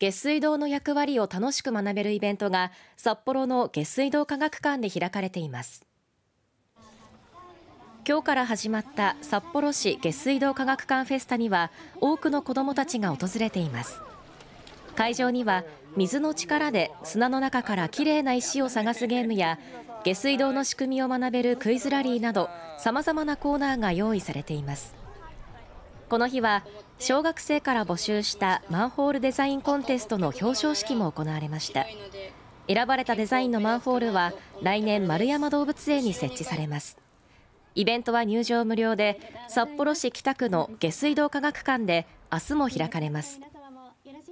下水道の役割を楽しく学べるイベントが札幌の下水道科学館で開かれています今日から始まった札幌市下水道科学館フェスタには多くの子どもたちが訪れています会場には水の力で砂の中からきれいな石を探すゲームや下水道の仕組みを学べるクイズラリーなどさまざまなコーナーが用意されていますこの日は小学生から募集したマンホールデザインコンテストの表彰式も行われました選ばれたデザインのマンホールは来年丸山動物園に設置されますイベントは入場無料で札幌市北区の下水道科学館で明日も開かれます